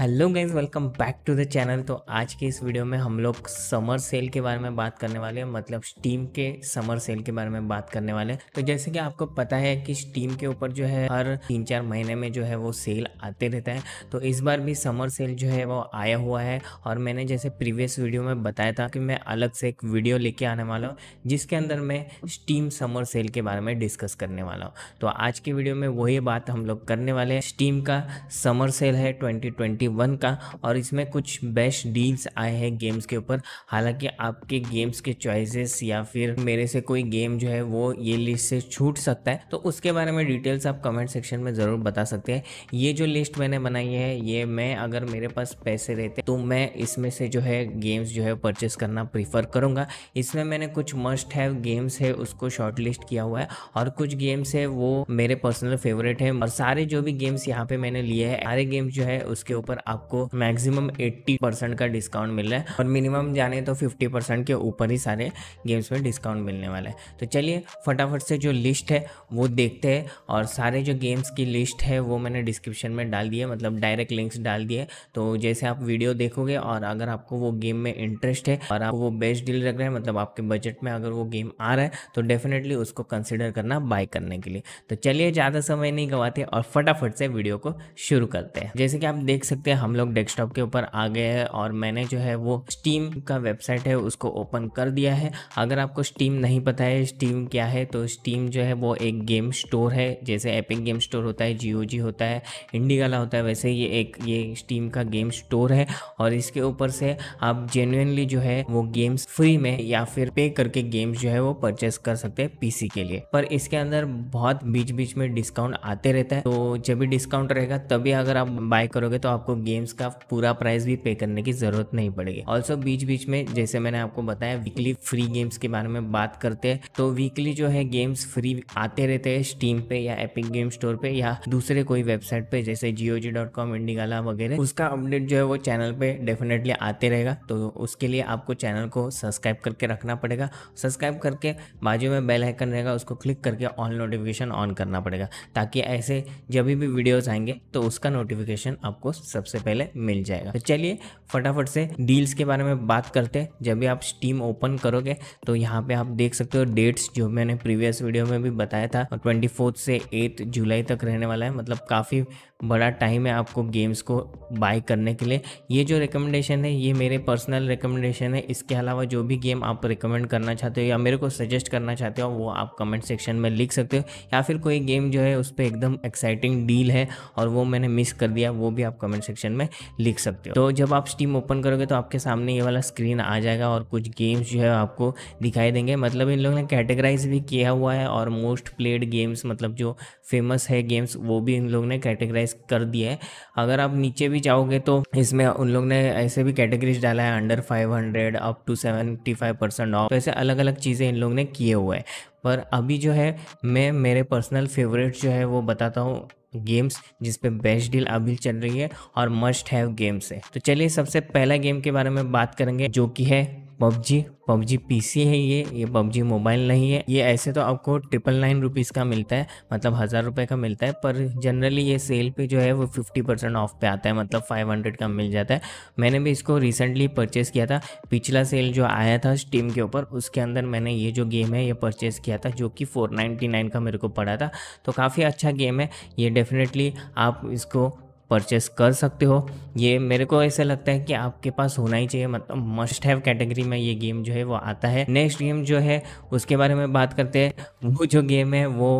hello guys welcome back to the channel तो आज के इस वीडियो में हम लोग समर सेल के बारे में बात करने वाले हैं मतलब स्टीम के समर सेल के बारे में बात करने वाले हैं तो जैसे कि आपको पता है कि स्टीम के ऊपर जो है हर तीन चार महीने में जो है वो सेल आते रहता है तो इस बार भी समर सेल जो है वो आया हुआ है और मैंने जैसे प्रीवियस वीडियो में बताया था कि मैं अलग से एक वीडियो लेके आने वाला हूँ जिसके अंदर मैं स्टीम समर सेल के बारे में डिस्कस करने वाला हूँ तो आज के वीडियो में वही बात हम लोग करने वाले हैं स्टीम का समर सेल है ट्वेंटी वन का और इसमें कुछ बेस्ट डील्स आए हैं गेम्स के ऊपर हालांकि आपके गेम्स के चॉइसेस या फिर मेरे से कोई गेम जो है वो ये लिस्ट से छूट सकता है तो उसके बारे में डिटेल्स आप कमेंट सेक्शन में ज़रूर बता सकते हैं ये जो लिस्ट मैंने बनाई है ये मैं अगर मेरे पास पैसे रहते तो मैं इसमें से जो है गेम्स जो है परचेस करना प्रीफर करूँगा इसमें मैंने कुछ मस्ट हैव गेम्स है उसको शॉर्ट लिस्ट किया हुआ है और कुछ गेम्स है वो मेरे पर्सनल फेवरेट है और सारे जो भी गेम्स यहाँ पे मैंने लिए है सारे गेम्स जो है उसके ऊपर आपको मैक्सिमम 80 परसेंट का डिस्काउंट मिल रहा है और मिनिमम जाने तो 50 परसेंट के ऊपर ही सारे गेम्स में डिस्काउंट मिलने वाला है तो चलिए फटाफट से जो लिस्ट है वो देखते हैं और सारे जो गेम्स की लिस्ट है वो मैंने डिस्क्रिप्शन में डाल दिए मतलब डायरेक्ट लिंक्स डाल दिए तो जैसे आप वीडियो देखोगे और अगर आपको वो गेम में इंटरेस्ट है और आप वो बेस्ट डील रख रहे हैं मतलब आपके बजट में अगर वो गेम आ रहा है तो डेफिनेटली उसको कंसिडर करना बाय करने के लिए तो चलिए ज़्यादा समय नहीं गंवाते और फटाफट से वीडियो को शुरू करते हैं जैसे कि आप देख सकते सकते हम लोग डेस्कटॉप के ऊपर आ गए हैं और मैंने जो है वो स्टीम का वेबसाइट है उसको ओपन कर दिया है अगर आपको स्टीम नहीं पता है स्टीम क्या है तो स्टीम जो है वो एक गेम स्टोर है जैसे एपिक गेम स्टोर होता है जी होता है इंडी इंडिगाला होता है वैसे ये एक ये स्टीम का गेम स्टोर है और इसके ऊपर से आप जेन्यनली जो है वो गेम्स फ्री में या फिर पे करके गेम्स जो है वो परचेस कर सकते हैं पीसी के लिए पर इसके अंदर बहुत बीच बीच में डिस्काउंट आते रहता है तो जब भी डिस्काउंट रहेगा तभी अगर आप बाय करोगे तो आपको गेम्स का पूरा प्राइस भी पे करने की जरूरत नहीं पड़ेगी ऑल्सो बीच बीच में जैसे मैंने आपको बताया वीकली फ्री गेम्स के बारे में बात करते हैं तो वीकली जो है गेम्स फ्री आते रहते हैं स्टीम पे या एपिक गेम स्टोर पे या दूसरे कोई वेबसाइट पे जैसे जियो जी डॉट कॉम इंडिगाला वगैरह उसका अपडेट जो है वो चैनल पे डेफिनेटली आते रहेगा तो उसके लिए आपको चैनल को सब्सक्राइब करके रखना पड़ेगा सब्सक्राइब करके बाजू में बेल आइकन रहेगा उसको क्लिक करके ऑल नोटिफिकेशन ऑन करना पड़ेगा ताकि ऐसे जब भी वीडियोज़ आएंगे तो उसका नोटिफिकेशन आपको सब्सक्राइब सबसे पहले मिल जाएगा तो चलिए फटाफट से डील्स के बारे में बात करते हैं जब भी आप स्टीम ओपन करोगे तो यहाँ पे आप देख सकते हो डेट्स जो मैंने प्रीवियस वीडियो में भी बताया था ट्वेंटी से एट जुलाई तक रहने वाला है मतलब काफ़ी बड़ा टाइम है आपको गेम्स को बाय करने के लिए ये जो रिकमेंडेशन है ये मेरे पर्सनल रिकमेंडेशन है इसके अलावा जो भी गेम आप रिकमेंड करना चाहते हो या मेरे को सजेस्ट करना चाहते हो वो आप कमेंट सेक्शन में लिख सकते हो या फिर कोई गेम जो है उस पर एकदम एक्साइटिंग डील है और वो मैंने मिस कर दिया वो भी आप कमेंट सेक्शन में लिख सकते हो तो जब आप स्टीम ओपन करोगे तो आपके सामने ये वाला स्क्रीन आ जाएगा और कुछ गेम्स जो है आपको दिखाई देंगे मतलब इन लोगों ने कैटेगराइज भी किया हुआ है और मोस्ट प्लेड गेम्स मतलब जो फेमस है गेम्स वो भी इन लोगों ने कैटेगराइज कैटेगराइज कर दिया है अगर आप नीचे भी जाओगे तो इसमें उन लोग ने ऐसे भी कैटेगरीज डाला है under 500 up to 75 percent off ऐसे अलग अलग चीज़ें इन लोग ने किए हुए हैं पर अभी जो है मैं मेरे पर्सनल फेवरेट जो है वो बताता हूँ गेम्स जिसपे बेस्ट डील अभी चल रही है और मस्ट हैव गेम्स है तो चलिए सबसे पहला गेम के बारे में बात करेंगे जो कि है पबजी पबजी पीसी है ये ये पबजी मोबाइल नहीं है ये ऐसे तो आपको ट्रिपल नाइन रुपीज़ का मिलता है मतलब हज़ार रुपये का मिलता है पर जनरली ये सेल पे जो है वो फिफ्टी परसेंट ऑफ पे आता है मतलब फाइव हंड्रेड का मिल जाता है मैंने भी इसको रिसेंटली परचेस किया था पिछला सेल जो आया था स्टीम के ऊपर उसके अंदर मैंने ये जो गेम है ये परचेस किया था जो कि फोर नाइन का मेरे को पड़ा था तो काफ़ी अच्छा गेम है ये डेफिनेटली आप इसको परचेस कर सकते हो ये मेरे को ऐसा लगता है कि आपके पास होना ही चाहिए मतलब मस्ट हैव कैटेगरी में ये गेम जो है वो आता है नेक्स्ट गेम जो है उसके बारे में बात करते हैं वो जो गेम है वो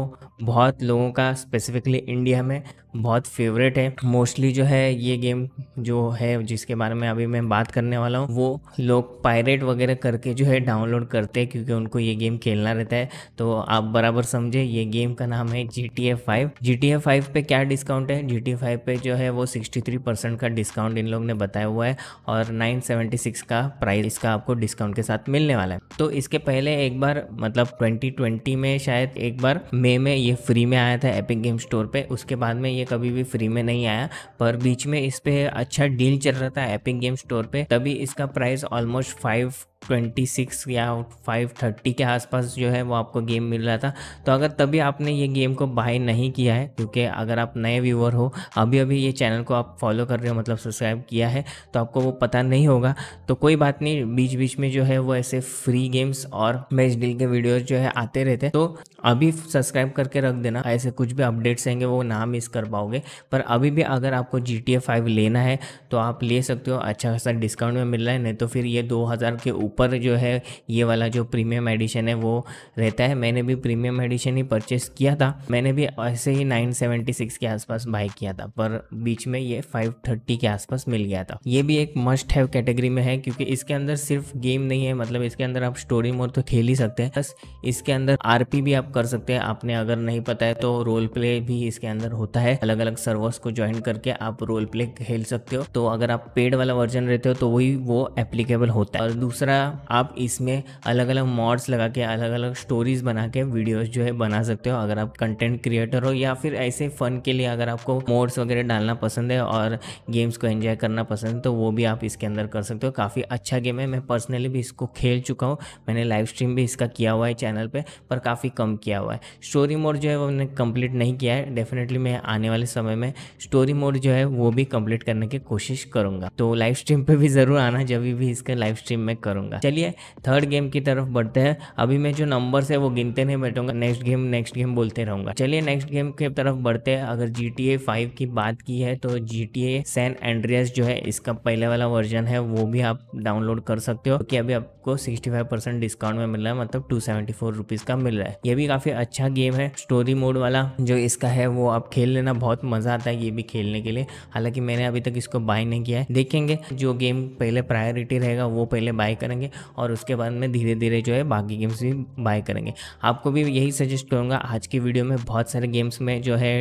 बहुत लोगों का स्पेसिफिकली इंडिया में बहुत फेवरेट है मोस्टली जो है ये गेम जो है जिसके बारे में अभी मैं बात करने वाला हूँ वो लोग पायरेट वगैरह करके जो है डाउनलोड करते हैं क्योंकि उनको ये गेम खेलना रहता है तो आप बराबर समझे ये गेम का नाम है G T A five G T A five पे क्या डिस्काउंट है जी टी ए फाइव पे जो है वो सिक्सटी थ्री परसेंट का डिस्काउंट इन लोग ने बताया हुआ है और नाइन सेवेंटी सिक्स का प्राइस इसका आपको डिस्काउंट के साथ मिलने वाला है तो इसके पहले एक बार मतलब ट्वेंटी ट्वेंटी में शायद एक बार मे में, में ये फ्री में आया था एपिक गेम स्टोर पर उसके बाद में ये कभी भी फ्री में नहीं आया पर बीच में इस पर अच्छा डील चल रहा था एपिक गेम स्टोर पे तभी इसका price almost five twenty six या फाइव थर्टी के आसपास जो है वो आपको गेम मिल रहा था तो अगर तभी आपने ये गेम को बाय नहीं किया है क्योंकि अगर आप नए व्यूवर हो अभी अभी ये चैनल को आप फॉलो कर रहे हो मतलब सब्सक्राइब किया है तो आपको वो पता नहीं होगा तो कोई बात नहीं बीच बीच में जो है वो ऐसे फ्री गेम्स और मैच डील के वीडियोज़ जो है आते रहते हैं तो अभी सब्सक्राइब करके रख देना ऐसे कुछ भी अपडेट्स आएंगे वो ना मिस कर पाओगे पर अभी भी अगर आपको जी टी लेना है तो आप ले सकते हो अच्छा खासा डिस्काउंट में मिल रहा है नहीं तो फिर ये दो के ऊपर ऊपर जो है ये वाला जो प्रीमियम एडिशन है वो रहता है मैंने भी प्रीमियम एडिशन ही परचेस किया था मैंने भी ऐसे ही 976 के आसपास बाय किया था पर बीच में ये 530 के आसपास मिल गया था ये भी एक मस्ट हैव कैटेगरी में है क्योंकि इसके अंदर सिर्फ गेम नहीं है मतलब इसके अंदर आप स्टोरी मोड तो खेल ही सकते हैं बस इसके अंदर आर भी आप कर सकते हैं आपने अगर नहीं पता है तो रोल प्ले भी इसके अंदर होता है अलग अलग सर्वर्स को ज्वाइन करके आप रोल प्ले खेल सकते हो तो अगर आप पेड वाला वर्जन रहते हो तो वही वो एप्लीकेबल होता है और दूसरा आप इसमें अलग अलग मॉड्स लगा के अलग अलग स्टोरीज़ बना के वीडियोस जो है बना सकते हो अगर आप कंटेंट क्रिएटर हो या फिर ऐसे फ़न के लिए अगर आपको मोड्स वगैरह डालना पसंद है और गेम्स को एंजॉय करना पसंद है तो वो भी आप इसके अंदर कर सकते हो काफ़ी अच्छा गेम है मैं पर्सनली भी इसको खेल चुका हूँ मैंने लाइव स्ट्रीम भी इसका किया हुआ है चैनल पर पर काफ़ी कम किया हुआ है स्टोरी मोड जो है वो मैंने कंप्लीट नहीं किया है डेफिनेटली मैं आने वाले समय में स्टोरी मोड जो है वो भी कंप्लीट करने की कोशिश करूँगा तो लाइव स्ट्रीम पर भी ज़रूर आना जब भी इसका लाइव स्ट्रीम मैं करूँगा करूँगा चलिए थर्ड गेम की तरफ बढ़ते हैं अभी मैं जो नंबर है वो गिनते नहीं बैठूंगा नेक्स्ट गेम नेक्स्ट गेम बोलते रहूंगा चलिए नेक्स्ट गेम की तरफ बढ़ते हैं अगर जी टी ए फाइव की बात की है तो G T A San Andreas जो है इसका पहले वाला वर्जन है वो भी आप डाउनलोड कर सकते हो कि अभी आपको सिक्सटी फाइव परसेंट डिस्काउंट में मिल रहा है मतलब टू सेवेंटी फोर रुपीज़ का मिल रहा है ये भी काफ़ी अच्छा गेम है स्टोरी मोड वाला जो इसका है वो आप खेल लेना बहुत मज़ा आता है ये भी खेलने के लिए हालांकि मैंने अभी तक इसको बाय नहीं किया है देखेंगे जो गेम पहले प्रायोरिटी रहेगा वो पहले बाय करेंगे जाएंगे और उसके बाद में धीरे धीरे जो है बाकी गेम्स भी बाय करेंगे आपको भी यही सजेस्ट करूँगा आज की वीडियो में बहुत सारे गेम्स में जो है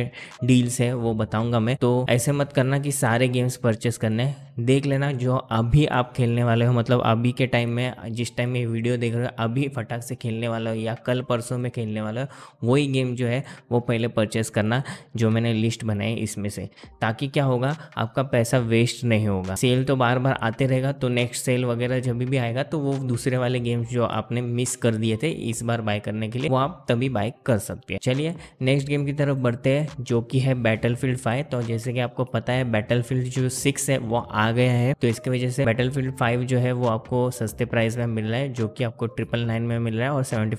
डील्स है वो बताऊँगा मैं तो ऐसे मत करना कि सारे गेम्स परचेस करने देख लेना जो अभी आप खेलने वाले हो मतलब अभी के टाइम में जिस टाइम में वीडियो देख रहे हो अभी फटाक से खेलने वाला हो या कल परसों में खेलने वाला हो वही गेम जो है वो पहले परचेस करना जो मैंने लिस्ट बनाई इसमें से ताकि क्या होगा आपका पैसा वेस्ट नहीं होगा सेल तो बार बार आते रहेगा तो नेक्स्ट सेल वगैरह जब भी आएगा तो वो दूसरे वाले गेम्स जो आपने मिस कर दिए थे इस बार बाय करने के लिए वो आप तभी बाय कर सकते हैं चलिए नेक्स्ट गेम की तरफ बढ़ते हैं जो कि है बैटल फील्ड तो जैसे कि आपको पता है बैटल जो सिक्स है वो आ गया है तो इसकी वजह से बैटल फील्ड जो है वो आपको सस्ते प्राइस में मिल रहा है जो कि आपको ट्रिपल नाइन में मिल रहा है और सेवेंटी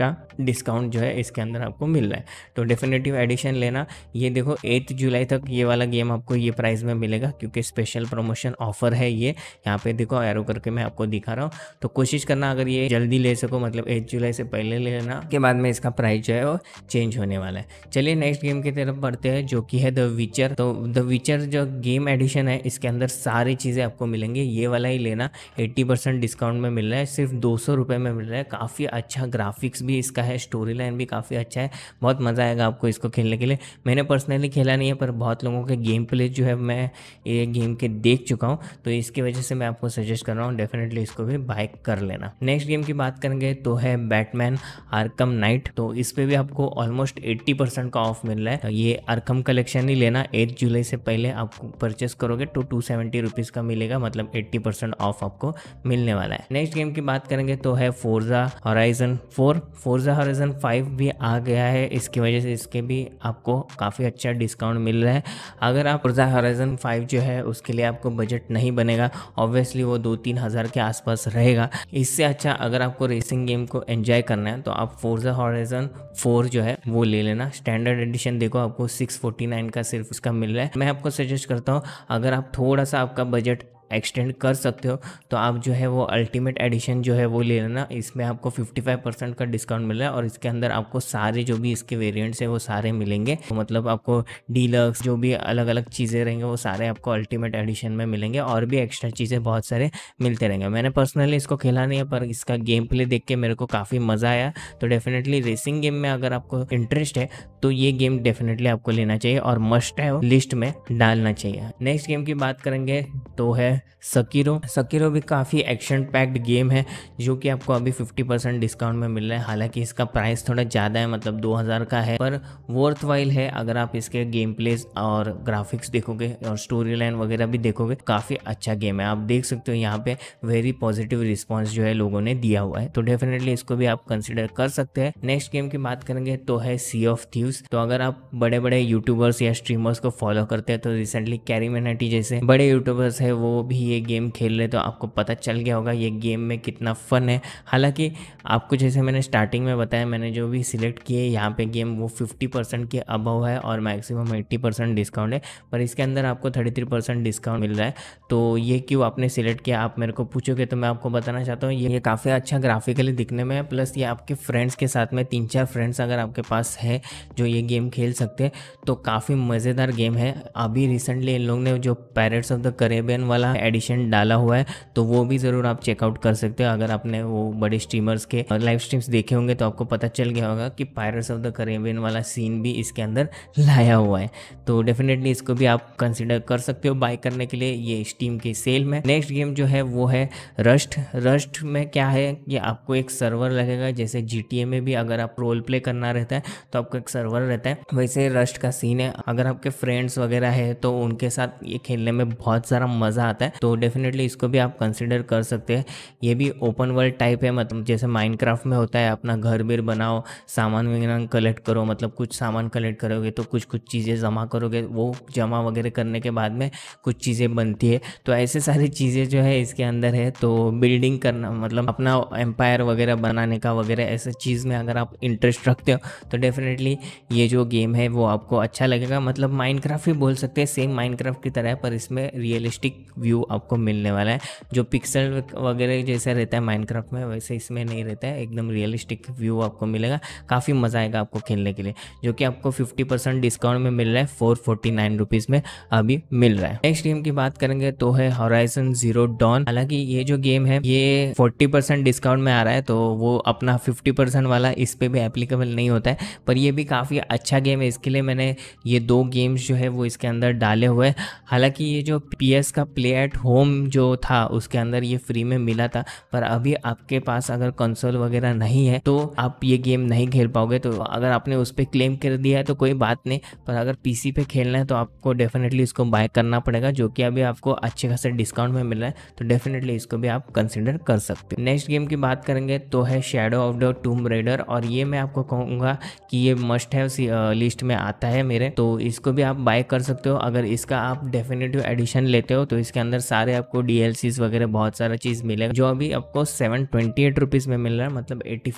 का डिस्काउंट जो है इसके अंदर आपको मिल रहा है तो डेफिनेटिव एडिशन लेना ये देखो एट्थ जुलाई तक ये वाला गेम आपको ये प्राइस में मिलेगा क्योंकि स्पेशल प्रमोशन ऑफर है ये यहाँ पे देखो एरो करके मैं आपको दिखा रहा हूँ तो कोशिश करना अगर ये जल्दी ले सको मतलब एट जुलाई से पहले ले लेना के बाद में इसका प्राइस जो है वो चेंज होने वाला है चलिए नेक्स्ट गेम की तरफ बढ़ते हैं जो कि है द विचर तो द विचर जो गेम एडिशन है इसके अंदर सारी चीज़ें आपको मिलेंगी ये वाला ही लेना एट्टी डिस्काउंट में मिल रहा है सिर्फ दो में मिल रहा है काफ़ी अच्छा ग्राफिक्स भी इसका है स्टोरी लाइन भी काफ़ी अच्छा है बहुत मज़ा आएगा आपको इसको खेलने के लिए मैंने पर्सनली खेला नहीं है पर बहुत लोगों के गेम प्ले जो है मैं ये गेम के देख चुका हूँ तो इसकी वजह से मैं आपको सजेस्ट कर रहा हूँ डेफिनेटली इसको हमें बाय कर लेना नेक्स्ट गेम की बात करेंगे तो है बैटमैन आर्कम नाइट तो इस पे भी आपको ऑलमोस्ट 80 परसेंट का ऑफ मिल रहा है तो ये आर्कम कलेक्शन ही लेना 8 जुलाई से पहले आप परचेस करोगे तो टू सेवेंटी का मिलेगा मतलब 80 परसेंट ऑफ आपको मिलने वाला है नेक्स्ट गेम की बात करेंगे तो है Forza Horizon four Forza Horizon five भी आ गया है इसकी वजह से इसके भी आपको काफ़ी अच्छा डिस्काउंट मिल रहा है अगर आप फोर्जा हॉराइजन फाइव जो है उसके लिए आपको बजट नहीं बनेगा ऑब्वियसली वो दो तीन हज़ार के आसपास जबरदस्त रहेगा इससे अच्छा अगर आपको रेसिंग गेम को एंजॉय करना है तो आप फोर्जा हॉरिजन फोर जो है वो ले लेना स्टैंडर्ड एडिशन देखो आपको सिक्स फोर्टी नाइन का सिर्फ उसका मिल रहा है मैं आपको सजेस्ट करता हूँ अगर आप थोड़ा सा आपका बजट एक्सटेंड कर सकते हो तो आप जो है वो अल्टीमेट एडिशन जो है वो ले लेना इसमें आपको 55 परसेंट का डिस्काउंट मिल रहा है और इसके अंदर आपको सारे जो भी इसके वेरिएंट्स हैं वो सारे मिलेंगे तो मतलब आपको डीलक्स जो भी अलग अलग चीज़ें रहेंगे वो सारे आपको अल्टीमेट एडिशन में मिलेंगे और भी एक्स्ट्रा चीज़ें बहुत सारे मिलते रहेंगे मैंने पर्सनली इसको खेला नहीं है पर इसका गेम प्ले देख के मेरे को काफ़ी मज़ा आया तो डेफिनेटली रेसिंग गेम में अगर आपको इंटरेस्ट है तो ये गेम डेफिनेटली आपको लेना चाहिए और मस्ट है लिस्ट में डालना चाहिए नेक्स्ट गेम की बात करेंगे तो है सकीरो सकीरो भी काफ़ी एक्शन पैक्ड गेम है जो कि आपको अभी 50% परसेंट डिस्काउंट में मिल रहा है हालांकि इसका प्राइस थोड़ा ज़्यादा है मतलब 2000 का है पर वर्थ वाइल है अगर आप इसके गेम प्लेस और ग्राफिक्स देखोगे और स्टोरी लाइन वगैरह भी देखोगे काफ़ी अच्छा गेम है आप देख सकते हो यहाँ पे वेरी पॉजिटिव रिस्पॉन्स जो है लोगों ने दिया हुआ है तो डेफिनेटली इसको भी आप कंसिडर कर सकते हैं नेक्स्ट गेम की बात करेंगे तो है सी ऑफ थीव्स तो अगर आप बड़े बड़े यूट्यूबर्स या स्ट्रीमर्स को फॉलो करते हैं तो रिसेंटली कैरी मेनाटी जैसे बड़े यूट्यूबर्स है वो भी ये गेम खेल रहे तो आपको पता चल गया होगा ये गेम में कितना फ़न है हालांकि आपको जैसे मैंने स्टार्टिंग में बताया मैंने जो भी सिलेक्ट किए यहाँ पे गेम वो 50 परसेंट के अबव है और मैक्सिमम 80 परसेंट डिस्काउंट है पर इसके अंदर आपको 33 परसेंट डिस्काउंट मिल रहा है तो ये क्यों आपने सिलेक्ट किया आप मेरे को पूछोगे तो मैं आपको बताना चाहता हूँ ये काफ़ी अच्छा ग्राफिकली दिखने में है प्लस ये आपके फ्रेंड्स के साथ में तीन चार फ्रेंड्स अगर आपके पास है जो ये गेम खेल सकते हैं तो काफ़ी मज़ेदार गेम है अभी रिसेंटली इन लोग ने जो पैरेट्स ऑफ द करेबियन वाला एडिशन डाला हुआ है तो वो भी ज़रूर आप चेकआउट कर सकते हो अगर आपने वो बड़े स्ट्रीमर्स के लाइव स्ट्रीम्स देखे होंगे तो आपको पता चल गया होगा कि पायरस ऑफ द करेबियन वाला सीन भी इसके अंदर लाया हुआ है तो डेफिनेटली इसको भी आप कंसिडर कर सकते हो बाय करने के लिए ये स्टीम के सेल में नेक्स्ट गेम जो है वो है रस्ट रस्ट में क्या है कि आपको एक सर्वर लगेगा जैसे जी में भी अगर आप रोल प्ले करना रहता है तो आपको एक सर्वर रहता है वैसे रस्ट का सीन है अगर आपके फ्रेंड्स वगैरह है तो उनके साथ ये खेलने में बहुत सारा मज़ा आता है है तो डेफिनेटली इसको भी आप कंसिडर कर सकते हैं ये भी ओपन वर्ल्ड टाइप है मतलब जैसे माइनक्राफ्ट में होता है अपना घर बिर बनाओ सामान वगैरह कलेक्ट करो मतलब कुछ सामान कलेक्ट करोगे तो कुछ कुछ चीज़ें जमा करोगे वो जमा वगैरह करने के बाद में कुछ चीज़ें बनती है तो ऐसे सारी चीज़ें जो है इसके अंदर है तो बिल्डिंग करना मतलब अपना एम्पायर वगैरह बनाने का वगैरह ऐसे चीज़ में अगर आप इंटरेस्ट रखते हो तो डेफिनेटली ये जो गेम है वो आपको अच्छा लगेगा मतलब माइनक्राफ्ट ही बोल सकते हैं सेम माइनक्राफ्ट की तरह है पर इसमें रियलिस्टिक व्यू व्यू आपको मिलने वाला है जो पिक्सल वगैरह जैसा रहता है माइनक्राफ्ट में वैसे इसमें नहीं रहता है एकदम रियलिस्टिक व्यू आपको मिलेगा काफ़ी मज़ा आएगा आपको खेलने के लिए जो कि आपको फिफ्टी परसेंट डिस्काउंट में मिल रहा है फोर फोर्टी नाइन रुपीज़ में अभी मिल रहा है नेक्स्ट गेम की बात करेंगे तो है हॉराइजन जीरो डॉन हालांकि ये जो गेम है ये फोर्टी परसेंट डिस्काउंट में आ रहा है तो वो अपना फिफ्टी परसेंट वाला इस पर भी एप्लीकेबल नहीं होता है पर यह भी काफ़ी अच्छा गेम है इसके लिए मैंने ये दो गेम्स जो है वो इसके अंदर डाले हुए हैं हालांकि ये जो पी का प्ले एट होम जो था उसके अंदर ये फ्री में मिला था पर अभी आपके पास अगर कंसोल वगैरह नहीं है तो आप ये गेम नहीं खेल पाओगे तो अगर आपने उस पर क्लेम कर दिया है तो कोई बात नहीं पर अगर पी पे खेलना है तो आपको डेफिनेटली इसको बाय करना पड़ेगा जो कि अभी आपको अच्छे खासे डिस्काउंट में मिल रहा है तो डेफिनेटली इसको भी आप कंसिडर कर सकते हो नेक्स्ट गेम की बात करेंगे तो है Shadow of the Tomb Raider और ये मैं आपको कहूँगा कि ये मस्ट है लिस्ट में आता है मेरे तो इसको भी आप बाय कर सकते हो अगर इसका आप डेफिनेटिव एडिशन लेते हो तो इसके अंदर अंदर सारे आपको डी वगैरह बहुत सारा चीज़ मिलेगा जो अभी आपको सेवन ट्वेंटी में मिल रहा है मतलब एट्टी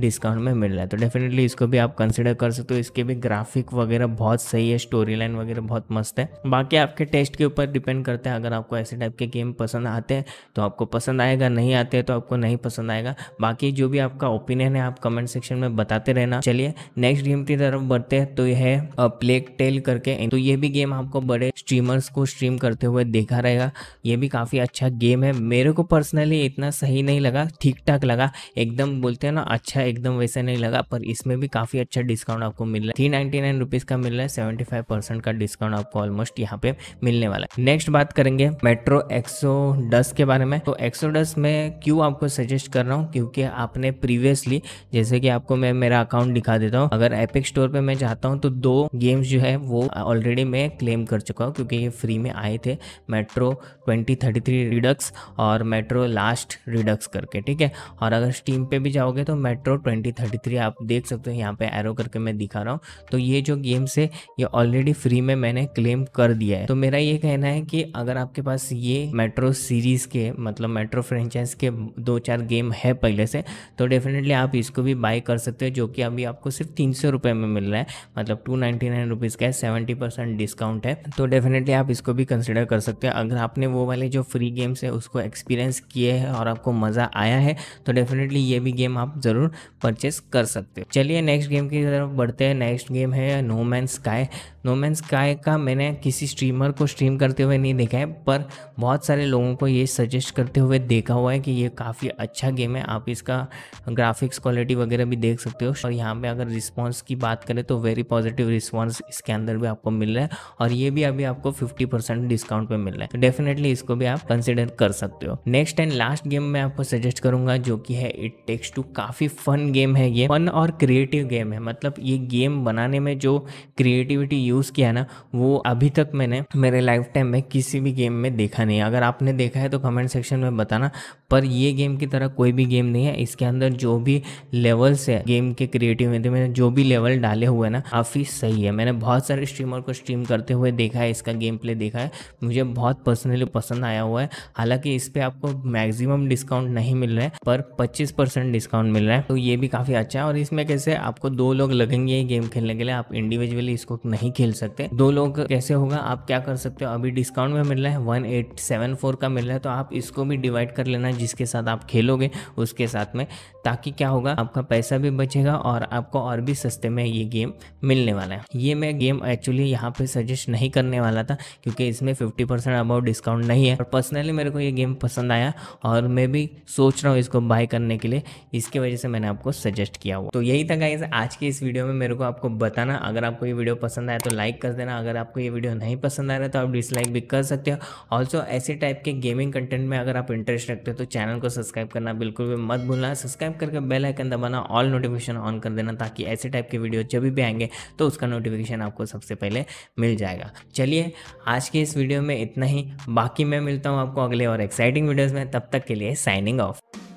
डिस्काउंट में मिल रहा है तो डेफिनेटली इसको भी आप कंसिडर कर सकते हो इसके भी ग्राफिक वगैरह बहुत सही है स्टोरी लाइन वगैरह बहुत मस्त है बाकी आपके टेस्ट के ऊपर डिपेंड करते है अगर आपको ऐसे टाइप के गेम पसंद आते हैं तो आपको पसंद आएगा नहीं आते हैं तो आपको नहीं पसंद आएगा बाकी जो भी आपका ओपिनियन है आप कमेंट सेक्शन में बताते रहना चलिए नेक्स्ट गेम की तरफ बढ़ते हैं तो यह है प्लेक टेल करके तो ये भी गेम आपको बड़े स्ट्रीमर्स को स्ट्रीम करते हुए देखा रहे पड़ेगा ये भी काफ़ी अच्छा गेम है मेरे को पर्सनली इतना सही नहीं लगा ठीक ठाक लगा एकदम बोलते हैं ना अच्छा एकदम वैसे नहीं लगा पर इसमें भी काफ़ी अच्छा डिस्काउंट आपको मिल रहा है थ्री का मिल रहा है सेवेंटी का डिस्काउंट आपको ऑलमोस्ट यहाँ पे मिलने वाला है नेक्स्ट बात करेंगे मेट्रो एक्सो के बारे में तो एक्सो में क्यों आपको सजेस्ट कर रहा हूँ क्योंकि आपने प्रीवियसली जैसे कि आपको मैं मेरा अकाउंट दिखा देता हूँ अगर एपिक स्टोर पे मैं जाता हूँ तो दो गेम्स जो है वो ऑलरेडी मैं क्लेम कर चुका हूँ क्योंकि ये फ्री में आए थे मेट्रो मेट्रो 2033 रिडक्स और मेट्रो लास्ट रिडक्स करके ठीक है और अगर स्टीम पे भी जाओगे तो मेट्रो 2033 आप देख सकते हो यहाँ पे एरो करके मैं दिखा रहा हूँ तो ये जो गेम्स है ये ऑलरेडी फ्री में मैंने क्लेम कर दिया है तो मेरा ये कहना है कि अगर आपके पास ये मेट्रो सीरीज़ के मतलब मेट्रो फ्रेंचाइज के दो चार गेम है पहले से तो डेफिनेटली आप इसको भी बाई कर सकते हो जो कि अभी आपको सिर्फ तीन सौ रुपये में मिल रहा है मतलब टू नाइन्टी नाइन रुपीज़ का सेवेंटी परसेंट डिस्काउंट है तो डेफिनेटली आप इसको भी कंसिडर कर सकते हैं अगर आपने वो वाले जो फ्री गेम्स है उसको एक्सपीरियंस किए हैं और आपको मज़ा आया है तो डेफिनेटली ये भी गेम आप ज़रूर परचेस कर सकते हो चलिए नेक्स्ट गेम की तरफ बढ़ते हैं नेक्स्ट गेम है No Man Sky No Man Sky का मैंने किसी स्ट्रीमर को स्ट्रीम करते हुए नहीं देखा है पर बहुत सारे लोगों को ये सजेस्ट करते हुए देखा हुआ है कि ये काफ़ी अच्छा गेम है आप इसका ग्राफिक्स क्वालिटी वगैरह भी देख सकते हो और यहाँ पे अगर रिस्पांस की बात करें तो वेरी पॉजिटिव रिस्पांस इसके अंदर भी आपको मिल रहा है और ये भी अभी आपको 50 परसेंट डिस्काउंट पे मिल रहा है तो डेफिनेटली इसको भी आप कंसिडर कर सकते हो नेक्स्ट एंड लास्ट गेम मैं आपको सजेस्ट करूंगा जो कि है इट टेक्स टू काफ़ी फन गेम है ये फन और क्रिएटिव गेम है मतलब ये गेम बनाने में जो क्रिएटिविटी यूज़ किया ना वो अभी तक मैंने मेरे लाइफ टाइम में किसी भी गेम में देखा नहीं अगर आपने देखा है तो कमेंट सेक्शन में बताना पर ये गेम की तरह कोई भी गेम नहीं है इसके अंदर जो भी लेवल्स है गेम के क्रिएटिविटी में जो भी लेवल डाले हुए हैं ना काफ़ी सही है मैंने बहुत सारे स्ट्रीमर को स्ट्रीम करते हुए देखा है इसका गेम प्ले देखा है मुझे बहुत पर्सनली पसंद आया हुआ है हालांकि इस पर आपको मैक्सिमम डिस्काउंट नहीं मिल रहा है पर 25 परसेंट डिस्काउंट मिल रहा है तो ये भी काफ़ी अच्छा है और इसमें कैसे आपको दो लोग लगेंगे ये गेम खेलने के लिए आप इंडिविजुअली इसको नहीं खेल सकते दो लोग कैसे होगा आप क्या कर सकते हो अभी डिस्काउंट में मिल रहा है वन का मिल रहा है तो आप इसको भी डिवाइड कर लेना जिसके साथ आप खेलोगे उसके साथ में ताकि क्या होगा आपका पैसा भी बचेगा और आपको और भी सस्ते में ये गेम मिलने वाला है ये मैं गेम एक्चुअली यहाँ पे सजेस्ट नहीं करने वाला था क्योंकि इसमें फिफ्टी परसेंट अबाउट डिस्काउंट नहीं है और पर्सनली मेरे को ये गेम पसंद आया और मैं भी सोच रहा हूँ इसको बाय करने के लिए इसकी वजह से मैंने आपको सजेस्ट किया हुआ तो यही था गाइज आज के इस वीडियो में मेरे को आपको बताना अगर आपको ये वीडियो पसंद आया तो लाइक कर देना अगर आपको ये वीडियो नहीं पसंद आ रहा तो आप डिसलाइक भी कर सकते हो ऑल्सो ऐसे टाइप के गेमिंग कंटेंट में अगर आप इंटरेस्ट रखते हो तो चैनल को सब्सक्राइब करना बिल्कुल भी मत भूलना सब्सक्राइब करके बेल आइकन दबाना ऑल नोटिफिकेशन ऑन कर देना ताकि ऐसे टाइप के वीडियो जब भी आएंगे तो उसका नोटिफिकेशन आपको सबसे पहले मिल जाएगा चलिए आज के इस वीडियो में इतना ही नहीं बाकी मैं मिलता हूँ आपको अगले और एक्साइटिंग वीडियोज़ में तब तक के लिए साइनिंग ऑफ